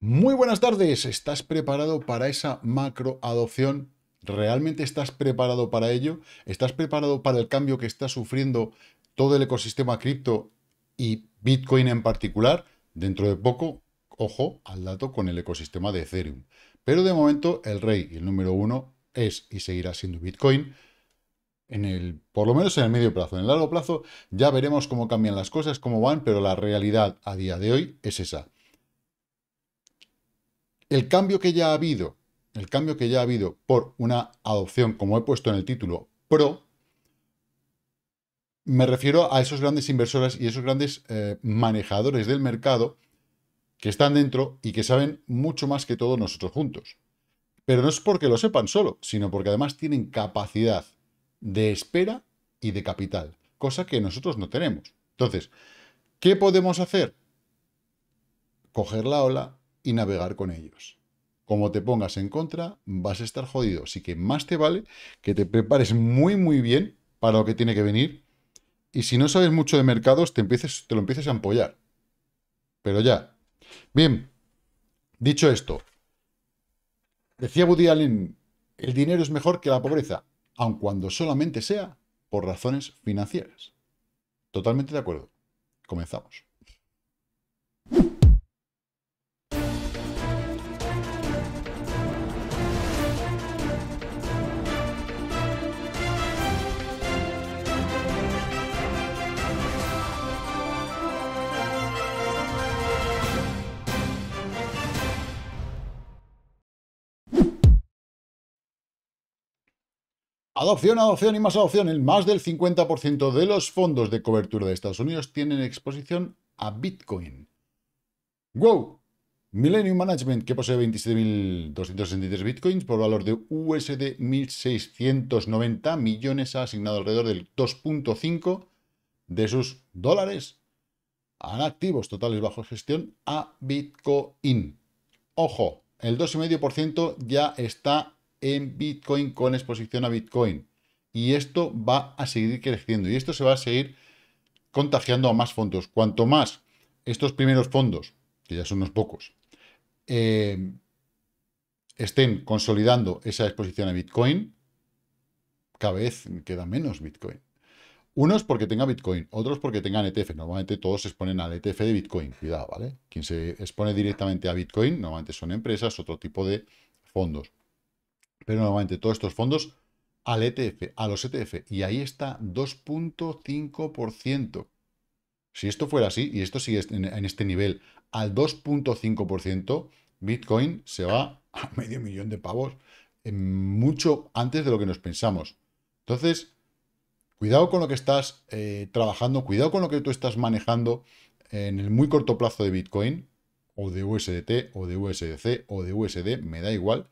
Muy buenas tardes, ¿estás preparado para esa macro adopción? ¿Realmente estás preparado para ello? ¿Estás preparado para el cambio que está sufriendo todo el ecosistema cripto y Bitcoin en particular? Dentro de poco, ojo al dato con el ecosistema de Ethereum. Pero de momento el rey y el número uno es y seguirá siendo Bitcoin. En el, por lo menos en el medio plazo, en el largo plazo ya veremos cómo cambian las cosas, cómo van, pero la realidad a día de hoy es esa el cambio que ya ha habido, el cambio que ya ha habido por una adopción, como he puesto en el título, pro, me refiero a esos grandes inversores y esos grandes eh, manejadores del mercado que están dentro y que saben mucho más que todos nosotros juntos. Pero no es porque lo sepan solo, sino porque además tienen capacidad de espera y de capital, cosa que nosotros no tenemos. Entonces, ¿qué podemos hacer? Coger la ola, y navegar con ellos. Como te pongas en contra, vas a estar jodido. Así que más te vale que te prepares muy, muy bien para lo que tiene que venir. Y si no sabes mucho de mercados, te, empieces, te lo empieces a apoyar Pero ya. Bien, dicho esto, decía Woody Allen, el dinero es mejor que la pobreza, aun cuando solamente sea por razones financieras. Totalmente de acuerdo. Comenzamos. Adopción, adopción y más adopción. El Más del 50% de los fondos de cobertura de Estados Unidos tienen exposición a Bitcoin. ¡Wow! Millennium Management, que posee 27.263 bitcoins por valor de USD 1.690 millones, ha asignado alrededor del 2.5 de sus dólares a activos totales bajo gestión a Bitcoin. Ojo, el 2,5% ya está en Bitcoin con exposición a Bitcoin. Y esto va a seguir creciendo y esto se va a seguir contagiando a más fondos. Cuanto más estos primeros fondos, que ya son unos pocos, eh, estén consolidando esa exposición a Bitcoin, cada vez queda menos Bitcoin. Unos porque tenga Bitcoin, otros porque tengan ETF. Normalmente todos se exponen al ETF de Bitcoin. Cuidado, ¿vale? Quien se expone directamente a Bitcoin normalmente son empresas, otro tipo de fondos pero nuevamente todos estos fondos al ETF, a los ETF, y ahí está 2.5%. Si esto fuera así, y esto sigue en, este nivel, al 2.5%, Bitcoin se va a medio millón de pavos, eh, mucho antes de lo que nos pensamos. Entonces, cuidado con lo que estás eh, trabajando, cuidado con lo que tú estás manejando en el muy corto plazo de Bitcoin, o de USDT, o de USDC, o de USD, me da igual,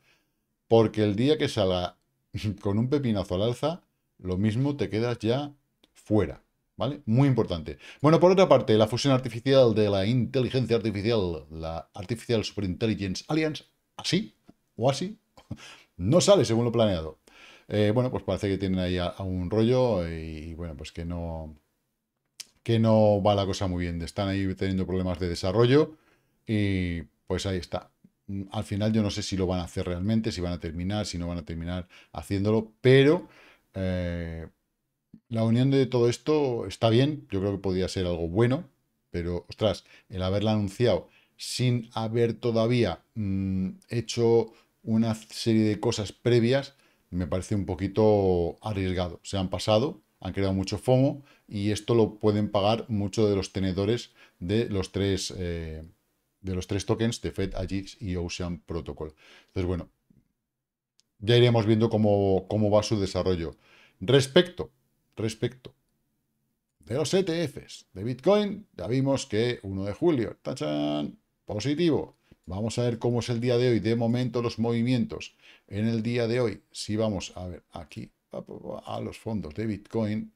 porque el día que salga con un pepinazo al alza, lo mismo te quedas ya fuera. ¿Vale? Muy importante. Bueno, por otra parte, la fusión artificial de la inteligencia artificial, la Artificial Superintelligence Alliance, así o así, no sale según lo planeado. Eh, bueno, pues parece que tienen ahí a, un rollo y, bueno, pues que no, que no va la cosa muy bien. Están ahí teniendo problemas de desarrollo y pues ahí está. Mm, al final yo no sé si lo van a hacer realmente, si van a terminar, si no van a terminar haciéndolo, pero eh, la unión de todo esto está bien, yo creo que podría ser algo bueno, pero ostras, el haberla anunciado sin haber todavía mm, hecho una serie de cosas previas, me parece un poquito arriesgado. Se han pasado, han creado mucho FOMO y esto lo pueden pagar muchos de los tenedores de los tres... Eh, de los tres tokens de FED, AGIX y Ocean Protocol. Entonces, bueno, ya iremos viendo cómo, cómo va su desarrollo. Respecto, respecto de los ETFs de Bitcoin, ya vimos que 1 de julio, tachan, positivo. Vamos a ver cómo es el día de hoy. De momento, los movimientos en el día de hoy. Si vamos a ver aquí a los fondos de Bitcoin.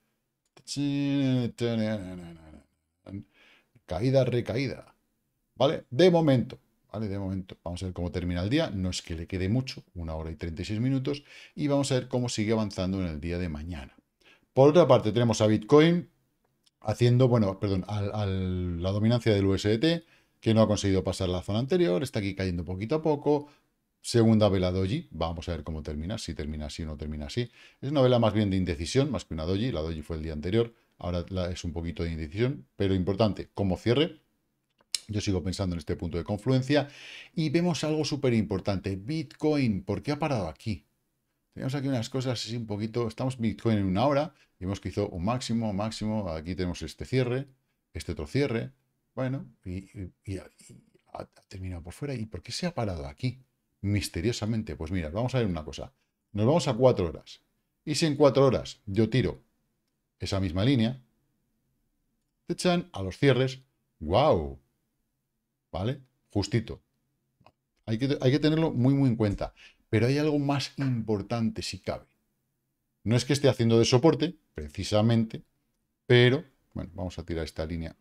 Caída, recaída. ¿vale? De momento, ¿vale? De momento, vamos a ver cómo termina el día, no es que le quede mucho, una hora y 36 minutos, y vamos a ver cómo sigue avanzando en el día de mañana. Por otra parte, tenemos a Bitcoin haciendo, bueno, perdón, a la dominancia del USDT, que no ha conseguido pasar la zona anterior, está aquí cayendo poquito a poco, Segunda vela doji, vamos a ver cómo termina, si termina así o no termina así. Es una vela más bien de indecisión, más que una doji, la doji fue el día anterior, ahora es un poquito de indecisión, pero importante, cómo cierre, yo sigo pensando en este punto de confluencia y vemos algo súper importante. Bitcoin, ¿por qué ha parado aquí? Tenemos aquí unas cosas así un poquito... Estamos Bitcoin en una hora, vemos que hizo un máximo, máximo. Aquí tenemos este cierre, este otro cierre. Bueno, y, ha terminado por fuera. ¿Y por qué se ha parado aquí? Misteriosamente. Pues mira, vamos a ver una cosa. Nos vamos a cuatro horas. Y si en cuatro horas yo tiro esa misma línea, te echan a los cierres, ¡wow! ¿vale? Justito. Hay que, hay que tenerlo muy, muy en cuenta. Pero hay algo más importante, si cabe. No es que esté haciendo de soporte, precisamente, pero, bueno, vamos a tirar esta línea.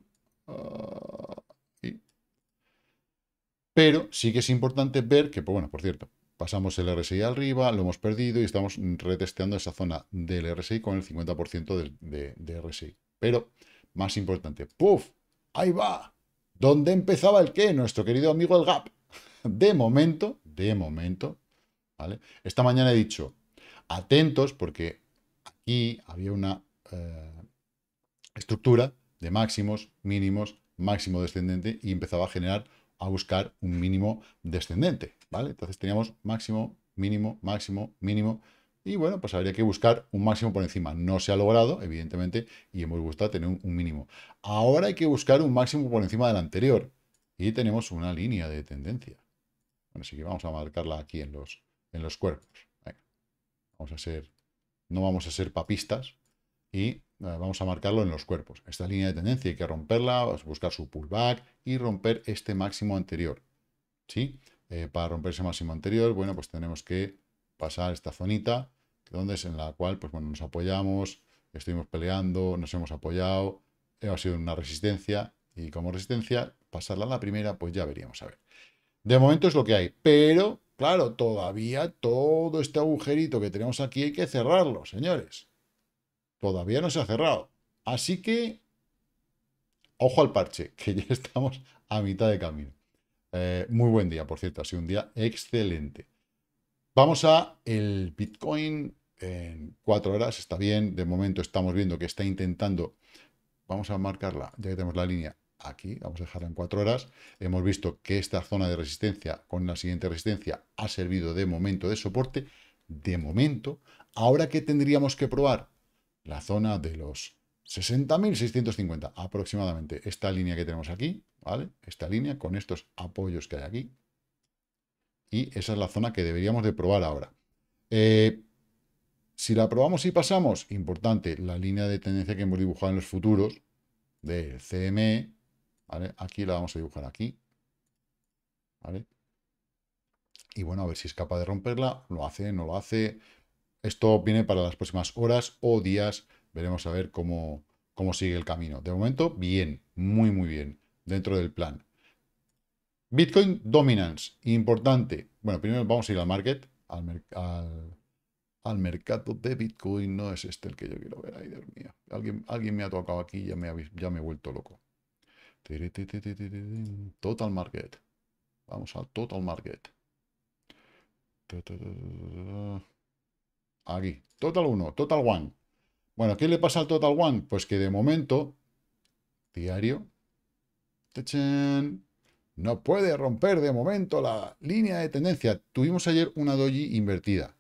Pero sí que es importante ver que, pues bueno, por cierto, pasamos el RSI arriba, lo hemos perdido y estamos retesteando esa zona del RSI con el 50% de, de, RSI. Pero, más importante, ¡puf! ¡Ahí va! ¿Dónde empezaba el qué? Nuestro querido amigo el Gap. De momento, de momento, ¿vale? Esta mañana he dicho, atentos porque aquí había una eh, estructura de máximos, mínimos, máximo descendente y empezaba a generar, a buscar un mínimo descendente, ¿vale? Entonces teníamos máximo, mínimo, máximo, mínimo, y bueno, pues habría que buscar un máximo por encima. No se ha logrado, evidentemente, y hemos gustado tener un, mínimo. Ahora hay que buscar un máximo por encima del anterior. Y tenemos una línea de tendencia. Bueno, así que vamos a marcarla aquí en los, en los cuerpos. Vamos a ser, no vamos a ser papistas y eh, vamos a marcarlo en los cuerpos. Esta línea de tendencia hay que romperla, buscar su pullback y romper este máximo anterior. ¿Sí? Eh, para romper ese máximo anterior, bueno, pues tenemos que pasar esta zonita, donde es en la cual pues, bueno, nos apoyamos, estuvimos peleando, nos hemos apoyado, eh, ha sido una resistencia, y como resistencia, pasarla a la primera, pues ya veríamos, a ver. De momento es lo que hay, pero, claro, todavía todo este agujerito que tenemos aquí hay que cerrarlo, señores. Todavía no se ha cerrado. Así que, ojo al parche, que ya estamos a mitad de camino. Eh, muy buen día, por cierto, ha sido un día excelente. Vamos a el Bitcoin en cuatro horas, está bien, de momento estamos viendo que está intentando, vamos a marcarla, ya que tenemos la línea aquí, vamos a dejarla en cuatro horas, hemos visto que esta zona de resistencia con la siguiente resistencia ha servido de momento de soporte, de momento, ahora que tendríamos que probar la zona de los 60.650 aproximadamente, esta línea que tenemos aquí, ¿vale? Esta línea con estos apoyos que hay aquí, y esa es la zona que deberíamos de probar ahora. Eh, si la probamos y pasamos, importante, la línea de tendencia que hemos dibujado en los futuros del CME, aquí la vamos a dibujar aquí. Y bueno, a ver si es capaz de romperla, lo hace, no lo hace. Esto viene para las próximas horas o días, veremos a ver cómo, cómo sigue el camino. De momento, bien, muy, muy bien, dentro del plan. Bitcoin Dominance, importante. Bueno, primero vamos a ir al market, al, mercado de Bitcoin. No es este el que yo quiero ver, ay Dios mío. Alguien, alguien me ha tocado aquí y ya me, ya me he vuelto loco. Total market. Vamos al total market. Aquí, total 1, total 1. Bueno, ¿qué le pasa al total 1? Pues que de momento, diario, no puede romper de momento la línea de tendencia. Tuvimos ayer una doji invertida,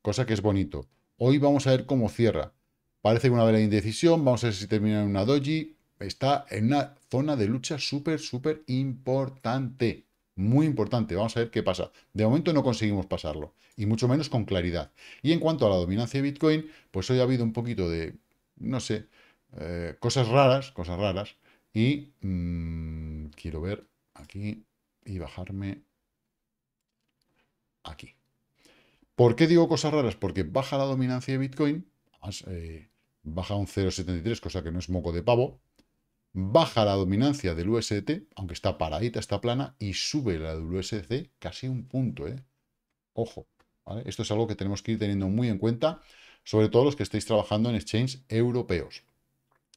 cosa que es bonito. Hoy vamos a ver cómo cierra. Parece una vela de indecisión, vamos a ver si termina en una doji. Está en una zona de lucha súper, súper importante muy importante. Vamos a ver qué pasa. De momento no conseguimos pasarlo, y mucho menos con claridad. Y en cuanto a la dominancia de Bitcoin, pues hoy ha habido un poquito de, no sé, eh, cosas raras, cosas raras, y mm, quiero ver aquí y bajarme aquí. ¿Por qué digo cosas raras? Porque baja la dominancia de Bitcoin, eh, baja un 0,73, cosa que no es moco de pavo, baja la dominancia del UST, aunque está paradita, está plana, y sube la del USC casi un punto, ¿eh? Ojo, Esto es algo que tenemos que ir teniendo muy en cuenta, sobre todo los que estéis trabajando en exchanges europeos,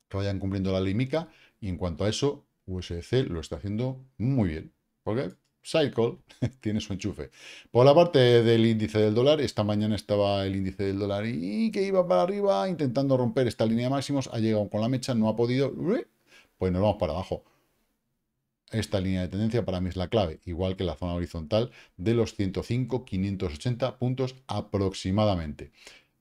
que vayan cumpliendo la ley MICA, y en cuanto a eso, USDC lo está haciendo muy bien. Porque Cycle tiene su enchufe. Por la parte del índice del dólar, esta mañana estaba el índice del dólar y que iba para arriba intentando romper esta línea máximos. Ha llegado con la mecha, no ha podido. Pues nos vamos para abajo. Esta línea de tendencia para mí es la clave, igual que la zona horizontal de los 105-580 puntos aproximadamente.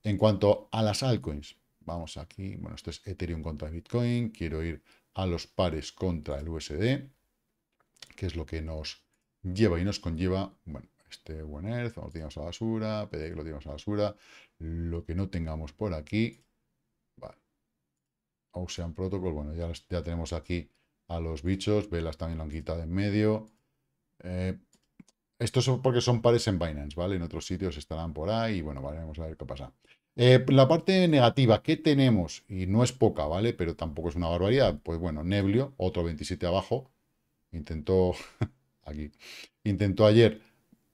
En cuanto a las altcoins, vamos aquí, bueno, esto es Ethereum contra Bitcoin, quiero ir a los pares contra el USD, que es lo que nos lleva y nos conlleva, bueno, este buen Earth, lo tiramos a basura, que lo tiramos a basura, lo que no tengamos por aquí, vale. Ocean Protocol, bueno, ya, ya tenemos aquí a los bichos, velas también lo han quitado en medio. Eh, estos son porque son pares en Binance, ¿vale? En otros sitios estarán por ahí y bueno, vamos a ver qué pasa. Eh, la parte negativa, que tenemos? Y no es poca, ¿vale? Pero tampoco es una barbaridad. Pues bueno, Neblio, otro 27 abajo. Intentó, aquí, intentó ayer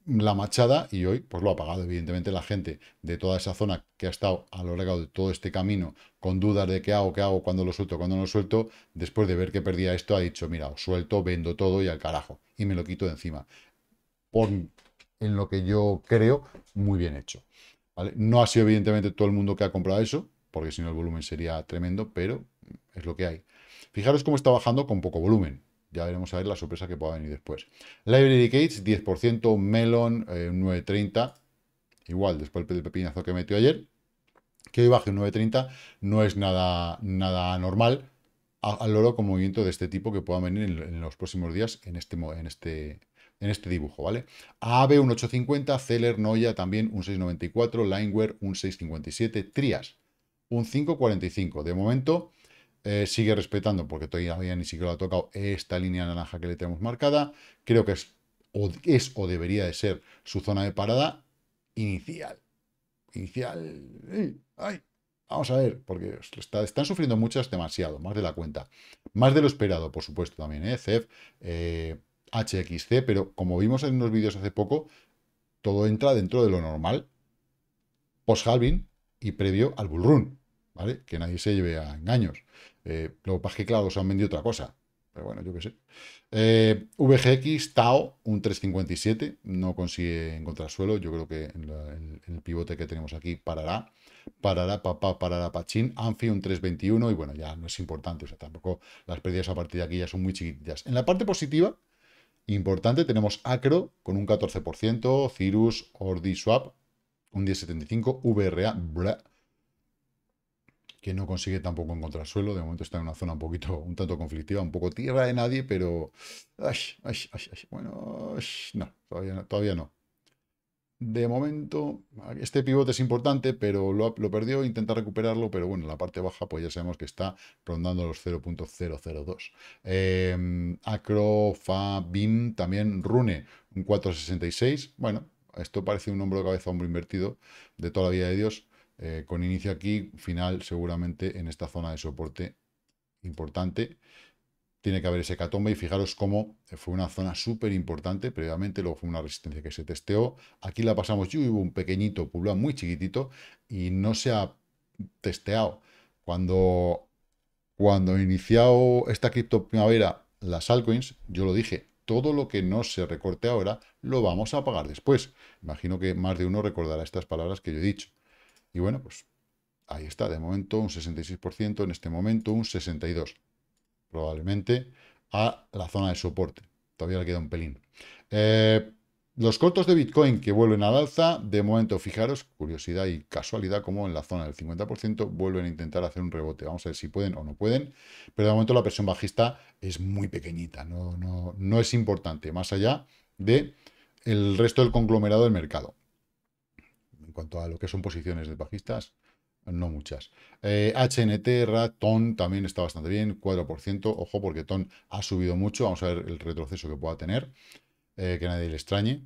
la machada y hoy pues lo ha pagado evidentemente la gente de toda esa zona que ha estado a lo largo de todo este camino con dudas de qué hago, qué hago, cuándo lo suelto, cuándo no lo suelto, después de ver que perdía esto ha dicho, mira, os suelto, vendo todo y al carajo y me lo quito de encima. Por en lo que yo creo, muy bien hecho. No ha sido evidentemente todo el mundo que ha comprado eso, porque si no el volumen sería tremendo, pero es lo que hay. Fijaros cómo está bajando con poco volumen. Ya veremos a ver la sorpresa que pueda venir después. Library Gates, 10%, Melon, 9.30. Eh, igual, después del pepinazo que metió ayer. Que hoy baje un 9.30 no es nada, nada normal al oro con movimiento de este tipo que pueda venir en, los próximos días en este, en este, en este dibujo, ¿vale? ave un 850, Zeller, Noya también un 694, Lineware un 657, Trias un 545. De momento eh, sigue respetando, porque todavía ni siquiera lo ha tocado, esta línea naranja que le tenemos marcada. Creo que es o, debería de ser su zona de parada inicial. Inicial... Vamos a ver, porque están sufriendo muchas demasiado, más de la cuenta. Más de lo esperado, por supuesto, también, ¿eh? CEF, eh, HXC, pero como vimos en los vídeos hace poco, todo entra dentro de lo normal, post-halving y previo al bullrun ¿vale? Que nadie se lleve a engaños. Eh, lo que claro, se han vendido otra cosa, pero bueno, yo qué sé. Eh, VGX, Tao, un 357, no consigue encontrar suelo, yo creo que en el pivote que tenemos aquí parará parará papá, parará pachín, Anfi un 3.21 y bueno, ya no es importante, o sea, tampoco las pérdidas a partir de aquí ya son muy chiquititas. En la parte positiva, Importante, tenemos Acro con un 14%, Cirrus, OrdiSwap, un 10,75, VRA, que no consigue tampoco encontrar suelo, de momento está en una zona un poquito, un tanto conflictiva, un poco tierra de nadie, pero, bueno, no, todavía no de momento, este pivote es importante, pero lo, perdió, intenta recuperarlo, pero bueno, la parte baja pues ya sabemos que está rondando los 0.002. Em, Acro, Fa, Bim, también Rune, un 466. Bueno, esto parece un hombro de cabeza, hombro invertido, de toda la vida de Dios, eh, con inicio aquí, final seguramente en esta zona de soporte importante tiene que haber ese catombe y fijaros cómo fue una zona súper importante previamente, luego fue una resistencia que se testeó, aquí la pasamos, Yo hubo un pequeñito pullback muy chiquitito y no se ha testeado. Cuando, cuando he iniciado esta cripto primavera, las altcoins, yo lo dije, todo lo que no se recorte ahora lo vamos a pagar después. Imagino que más de uno recordará estas palabras que yo he dicho. Y bueno, pues ahí está, de momento un 66%, en este momento un 62% probablemente, a la zona de soporte. Todavía le queda un pelín. Eh, los cortos de Bitcoin que vuelven al alza, de momento, fijaros, curiosidad y casualidad, como en la zona del 50% vuelven a intentar hacer un rebote. Vamos a ver si pueden o no pueden, pero de momento la presión bajista es muy pequeñita, no, no es importante, más allá de el resto del conglomerado del mercado. En cuanto a lo que son posiciones de bajistas, no muchas. HNT, eh, RAT, TON también está bastante bien, 4%. Ojo, porque TON ha subido mucho. Vamos a ver el retroceso que pueda tener, eh, que nadie le extrañe.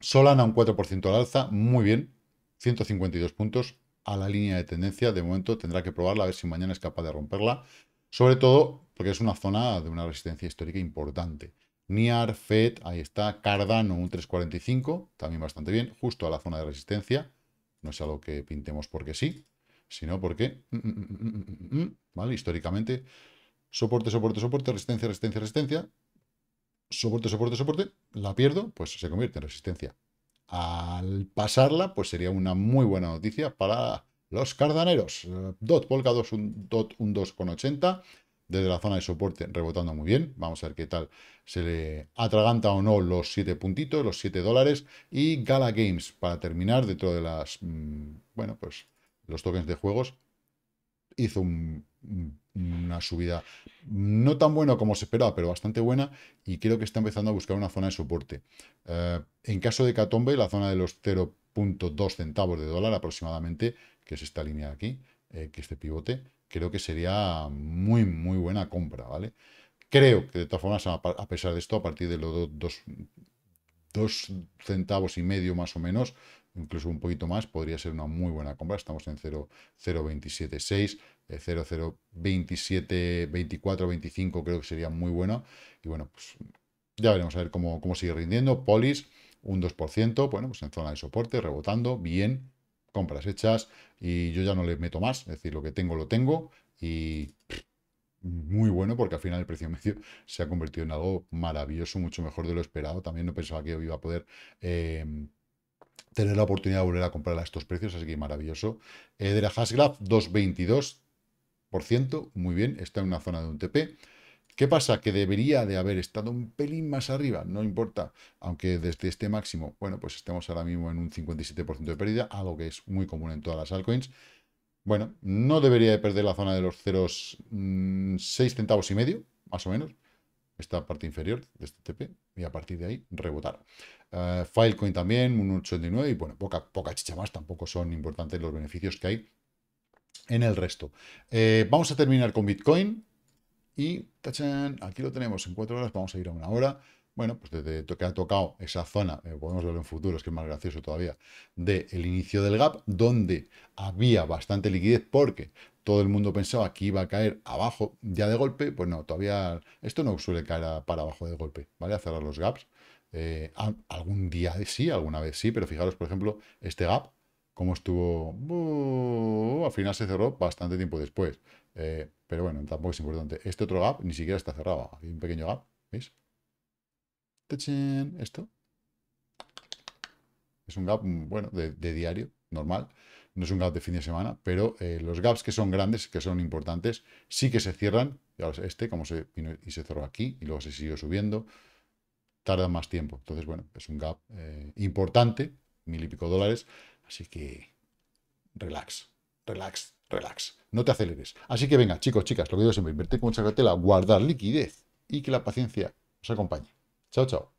Solana, un 4% al alza, muy bien. 152 puntos a la línea de tendencia. De momento tendrá que probarla, a ver si mañana es capaz de romperla. Sobre todo porque es una zona de una resistencia histórica importante. NIAR, FED, ahí está. Cardano, un 3,45, también bastante bien, justo a la zona de resistencia. No es algo que pintemos porque sí, sino porque, mm, mm, mm, Históricamente, soporte, soporte, soporte, resistencia, resistencia, resistencia, soporte, soporte, soporte, la pierdo, pues se convierte en resistencia. Al pasarla, pues sería una muy buena noticia para los cardaneros. Eh, DOT 2, un DOT un 2,80 desde la zona de soporte rebotando muy bien. Vamos a ver qué tal se le atraganta o no los 7 puntitos, los 7 dólares. Y Gala Games para terminar dentro de las, mm, bueno, pues los tokens de juegos. Hizo una subida no tan buena como se esperaba, pero bastante buena. Y creo que está empezando a buscar una zona de soporte. Eh, en caso de Catombe, la zona de los 0.2 centavos de dólar aproximadamente, que es esta línea de aquí, eh, que este pivote creo que sería muy, muy buena compra, ¿vale? Creo que de todas formas, a, pesar de esto, a partir de los dos, dos centavos y medio más o menos, incluso un poquito más, podría ser una muy buena compra. Estamos en 0,027,6, 27 24, 25 creo que sería muy buena Y bueno, pues ya veremos a ver cómo, cómo sigue rindiendo. Polis, un 2%, bueno, pues en zona de soporte, rebotando, bien, compras hechas y yo ya no le meto más, es decir, lo que tengo lo tengo y muy bueno porque al final el precio medio se ha convertido en algo maravilloso, mucho mejor de lo esperado. También no pensaba que yo iba a poder em, tener la oportunidad de volver a comprar a estos precios, así que maravilloso. la Hasgraph 2,22%, muy bien, está en una zona de un TP. ¿Qué pasa? Que debería de haber estado un pelín más arriba, no importa, aunque desde este máximo, bueno, pues estemos ahora mismo en un 57% de pérdida, algo que es muy común en todas las altcoins. Bueno, no debería de perder la zona de los 0,6 mm, centavos y medio, más o menos, esta parte inferior de este TP, y a partir de ahí rebotar. Eh, Filecoin también, un 89, y bueno, poca, poca chicha más, tampoco son importantes los beneficios que hay en el resto. Eh, vamos a terminar con Bitcoin, y tachan, aquí lo tenemos en cuatro horas, vamos a ir a una hora. Bueno, pues desde que ha tocado esa zona, eh, podemos verlo en futuros, que es más gracioso todavía, del inicio del gap, donde había bastante liquidez porque todo el mundo pensaba que iba a caer abajo ya de golpe, pues no, todavía esto no suele caer para abajo de golpe, ¿vale? A cerrar los gaps. Eh, algún día sí, alguna vez sí, pero fijaros, por ejemplo, este gap, cómo estuvo... al final se cerró bastante tiempo después. Eh, pero bueno, tampoco es importante. Este otro gap ni siquiera está cerrado. hay un pequeño gap, ¿veis? Esto. Es un gap, mm, bueno, de, diario, normal. No es un gap de fin de semana, pero eh, los gaps que son grandes, que son importantes, sí que se cierran. Este, como se vino y se cerró aquí, y luego se siguió subiendo, tarda más tiempo. Entonces, bueno, es un gap eh, importante, mil y pico dólares. Así que, relax relax, relax, no te aceleres. Así que venga, chicos, chicas, lo que digo siempre, invertir con mucha cautela, guardar liquidez y que la paciencia os acompañe. Chao, chao.